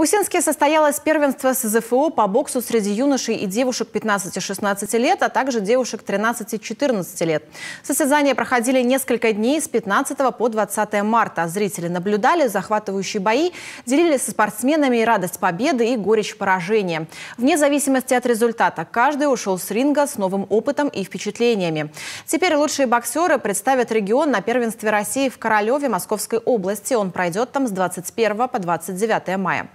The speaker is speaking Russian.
В Усинске состоялось первенство СЗФО по боксу среди юношей и девушек 15-16 лет, а также девушек 13-14 лет. Состязания проходили несколько дней с 15 по 20 марта. Зрители наблюдали захватывающие бои, делились со спортсменами радость победы и горечь поражения. Вне зависимости от результата, каждый ушел с ринга с новым опытом и впечатлениями. Теперь лучшие боксеры представят регион на первенстве России в Королеве Московской области. Он пройдет там с 21 по 29 мая.